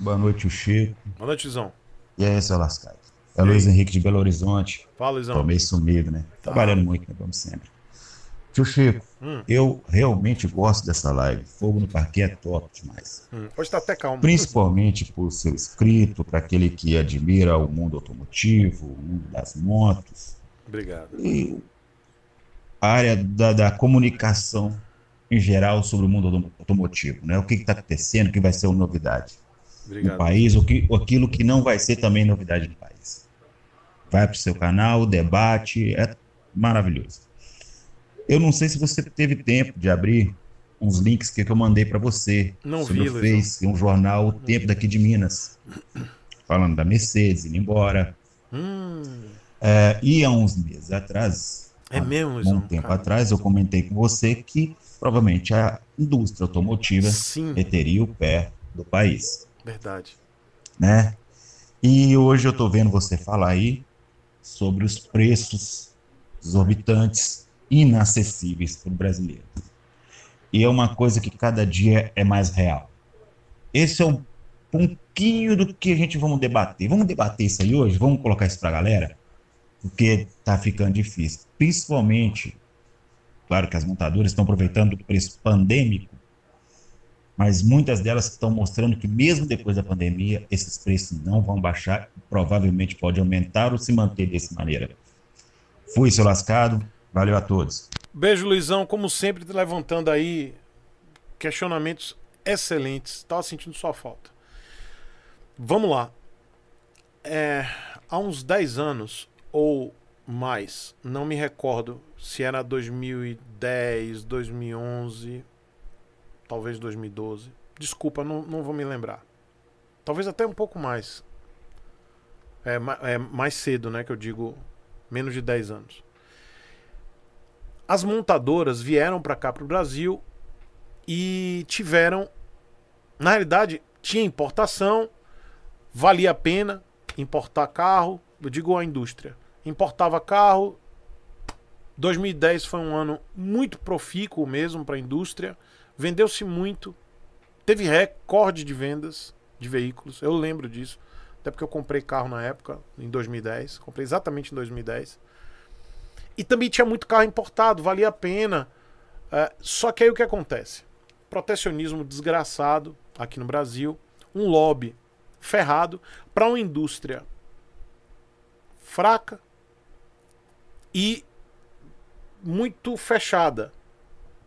Boa noite, o Chico. Boa noite, Zão. E aí, seu Lascado. É Luiz Henrique de Belo Horizonte. Fala, Luizão. Tô meio sumido, né? Tá. Trabalhando muito, né? Como sempre. Tio Chico, hum. eu realmente gosto dessa live. Fogo no Parque é top demais. Hum. Hoje tá até calmo. Principalmente por seu escrito, para aquele que admira o mundo automotivo, o mundo das motos. Obrigado. E a área da, da comunicação em geral sobre o mundo automotivo, né? O que está acontecendo, o que vai ser uma novidade. Obrigado. no país, o que, aquilo que não vai ser também novidade no país. Vai para o seu canal, debate, é maravilhoso. Eu não sei se você teve tempo de abrir uns links que, eu mandei para você. Não sobre vi, o Face, um jornal O Tempo daqui de Minas, falando da Mercedes indo embora. Hum. É, e há uns meses atrás, é mesmo, há um tempo cara. atrás, eu comentei com você que provavelmente a indústria automotiva Sim. meteria o pé do país. Verdade. Né? E hoje eu estou vendo você falar aí sobre os preços exorbitantes, inacessíveis para o brasileiro. E é uma coisa que cada dia é mais real. Esse é um pouquinho do que a gente vamos debater. Vamos debater isso aí hoje? Vamos colocar isso para a galera? Porque está ficando difícil. Principalmente, claro que as montadoras estão aproveitando o preço pandêmico mas muitas delas estão mostrando que mesmo depois da pandemia, esses preços não vão baixar, provavelmente pode aumentar ou se manter dessa maneira. Fui, seu lascado, valeu a todos. Beijo, Luizão, como sempre, levantando aí questionamentos excelentes, estava tá sentindo sua falta. Vamos lá. É, há uns 10 anos ou mais, não me recordo se era 2010, 2011, talvez 2012. Desculpa, não, não vou me lembrar. Talvez até um pouco mais. É, é mais cedo, né? Que eu digo menos de 10 anos. As montadoras vieram para cá para o Brasil e tiveram, na realidade, tinha importação, valia a pena importar carro, eu digo a indústria. Importava carro. 2010 foi um ano muito profícuo mesmo para a indústria vendeu-se muito, teve recorde de vendas de veículos, eu lembro disso, até porque eu comprei carro na época, em 2010, comprei exatamente em 2010. E também tinha muito carro importado, valia a pena. É, só que aí o que acontece? Protecionismo desgraçado aqui no Brasil, um lobby ferrado para uma indústria fraca e muito fechada.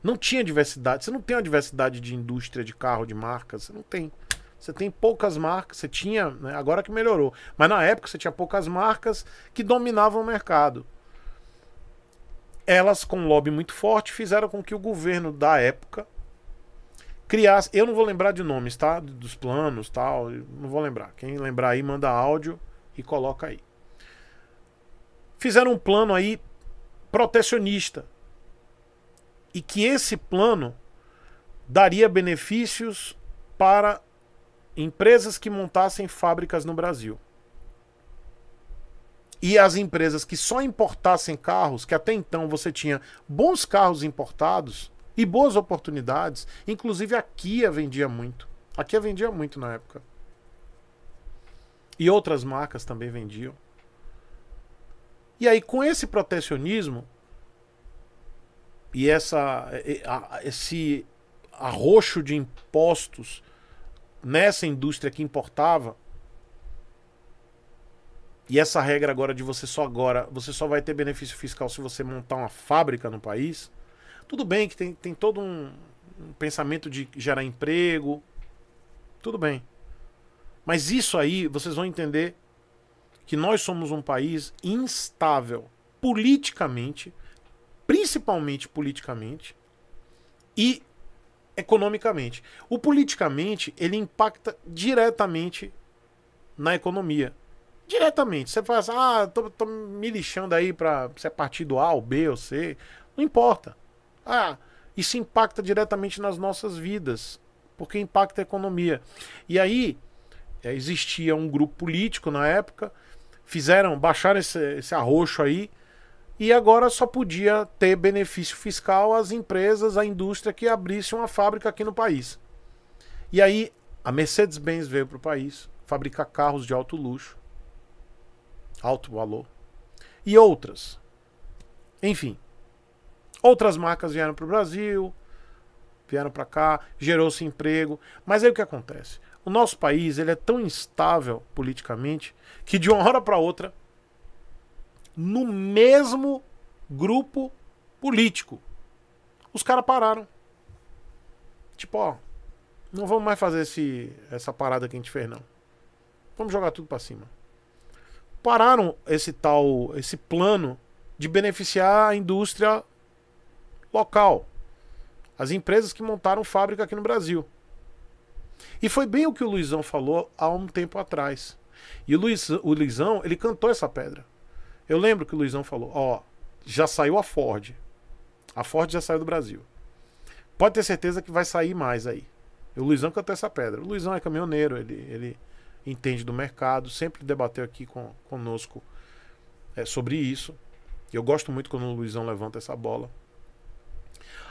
Não tinha diversidade. Você não tem uma diversidade de indústria, de carro, de marca. Você não tem. Você tem poucas marcas, você tinha, né, agora que melhorou, mas na época você tinha poucas marcas que dominavam o mercado. Elas, com um lobby muito forte, fizeram com que o governo da época criasse. Eu não vou lembrar de nomes, tá? Dos planos tal, não vou lembrar. Quem lembrar aí, manda áudio e coloca aí. Fizeram um plano aí protecionista e que esse plano daria benefícios para empresas que montassem fábricas no Brasil. E as empresas que só importassem carros, que até então você tinha bons carros importados e boas oportunidades, inclusive a Kia vendia muito. A Kia vendia muito na época. E outras marcas também vendiam. E aí, com esse protecionismo, e essa, esse arroxo de impostos nessa indústria que importava e essa regra agora de você só agora, você só vai ter benefício fiscal se você montar uma fábrica no país. Tudo bem que tem, tem todo um, um pensamento de gerar emprego. Tudo bem. Mas isso aí vocês vão entender que nós somos um país instável politicamente, principalmente politicamente e economicamente. O politicamente ele impacta diretamente na economia. Diretamente. Você faz, assim, ah, tô, tô me lixando aí para ser é partido A ou B ou C. Não importa. Ah, isso impacta diretamente nas nossas vidas, porque impacta a economia. E aí, é, existia um grupo político na época, fizeram, baixaram esse, esse arroxo aí, e agora só podia ter benefício fiscal as empresas, a indústria que abrisse uma fábrica aqui no país. E aí a Mercedes-Benz veio para o país fabricar carros de alto luxo, alto valor, e outras. Enfim, outras marcas vieram para o Brasil, vieram para cá, gerou-se emprego. Mas aí o que acontece? O nosso país ele é tão instável politicamente que de uma hora para outra no mesmo grupo político. Os caras pararam. Tipo, ó, não vamos mais fazer esse, essa parada que a gente fez, não. Vamos jogar tudo para cima. Pararam esse tal, esse plano de beneficiar a indústria local. As empresas que montaram fábrica aqui no Brasil. E foi bem o que o Luizão falou há um tempo atrás. E o, Luiz, o Luizão, ele cantou essa pedra. Eu lembro que o Luizão falou: ó, já saiu a Ford. A Ford já saiu do Brasil. Pode ter certeza que vai sair mais aí. O Luizão cantou essa pedra. O Luizão é caminhoneiro, ele, ele entende do mercado, sempre debateu aqui com, conosco é, sobre isso. Eu gosto muito quando o Luizão levanta essa bola.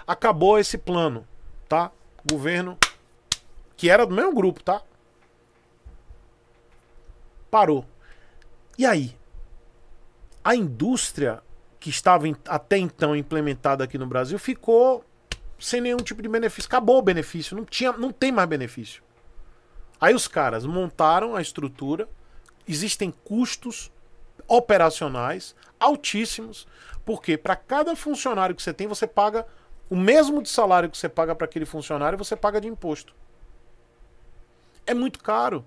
Acabou esse plano, tá? Governo que era do mesmo grupo, tá? Parou. E aí? a indústria que estava em, até então implementada aqui no Brasil ficou sem nenhum tipo de benefício. Acabou o benefício, não, tinha, não tem mais benefício. Aí os caras montaram a estrutura, existem custos operacionais altíssimos, porque para cada funcionário que você tem, você paga o mesmo de salário que você paga para aquele funcionário, você paga de imposto. É muito caro.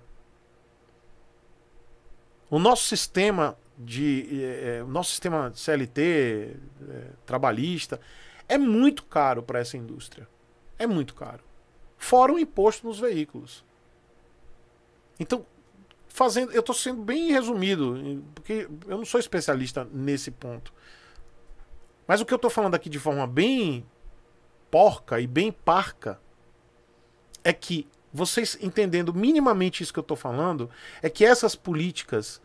O nosso sistema de é, é nosso sistema CLT, é, trabalhista, é muito caro para essa indústria. É muito caro. Fora o imposto nos veículos. Então, fazendo, eu estou sendo bem resumido, porque eu não sou especialista nesse ponto. Mas o que eu estou falando aqui de forma bem porca e bem parca é que vocês entendendo minimamente isso que eu estou falando, é que essas políticas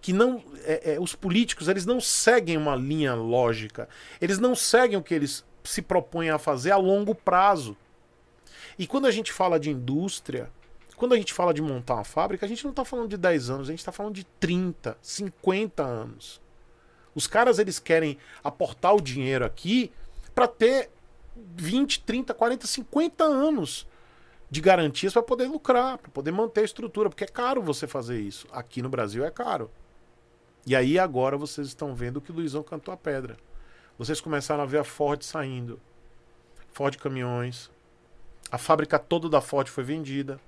que não é, é, os políticos eles não seguem uma linha lógica, eles não seguem o que eles se propõem a fazer a longo prazo. E quando a gente fala de indústria, quando a gente fala de montar uma fábrica, a gente não está falando de 10 anos, a gente está falando de 30, 50 anos. Os caras eles querem aportar o dinheiro aqui para ter 20, 30, 40, 50 anos de garantias para poder lucrar, para poder manter a estrutura, porque é caro você fazer isso. Aqui no Brasil é caro. E aí agora vocês estão vendo que o Luizão cantou a pedra. Vocês começaram a ver a Ford saindo. Ford caminhões. A fábrica toda da Ford foi vendida.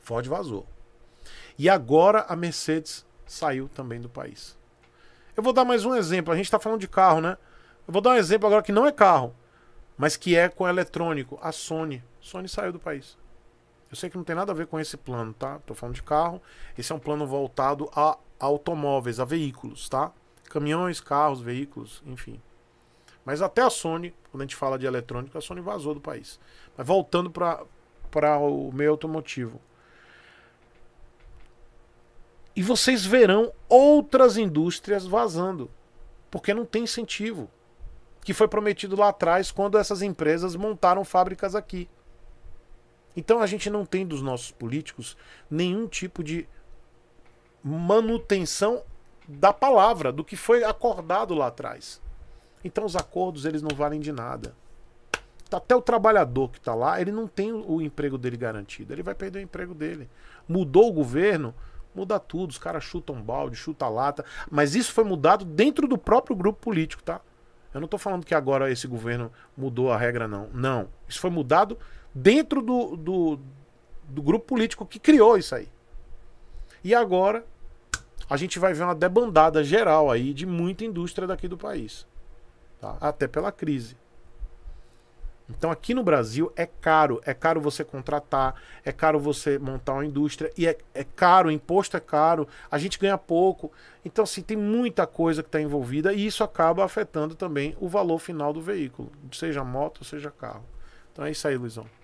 Ford vazou. E agora a Mercedes saiu também do país. Eu vou dar mais um exemplo. A gente está falando de carro, né? Eu vou dar um exemplo agora que não é carro, mas que é com eletrônico. A Sony. Sony saiu do país. Eu sei que não tem nada a ver com esse plano, tá? Tô falando de carro. Esse é um plano voltado a a automóveis, a veículos, tá? Caminhões, carros, veículos, enfim. Mas até a Sony, quando a gente fala de eletrônica, a Sony vazou do país. Mas voltando para o meio automotivo. E vocês verão outras indústrias vazando, porque não tem incentivo, que foi prometido lá atrás quando essas empresas montaram fábricas aqui. Então a gente não tem dos nossos políticos nenhum tipo de manutenção da palavra, do que foi acordado lá atrás. Então os acordos eles não valem de nada. Tá, até o trabalhador que está lá, ele não tem o emprego dele garantido. Ele vai perder o emprego dele. Mudou o governo, muda tudo. Os caras chutam balde, chuta lata. Mas isso foi mudado dentro do próprio grupo político, tá? Eu não estou falando que agora esse governo mudou a regra, não. Não. Isso foi mudado dentro do, do, do grupo político que criou isso aí. E agora a gente vai ver uma debandada geral aí de muita indústria daqui do país. Tá? Até pela crise. Então aqui no Brasil é caro. É caro você contratar, é caro você montar uma indústria, e é, é caro, o imposto é caro, a gente ganha pouco. Então, assim, tem muita coisa que está envolvida e isso acaba afetando também o valor final do veículo, seja moto, seja carro. Então é isso aí, Luizão.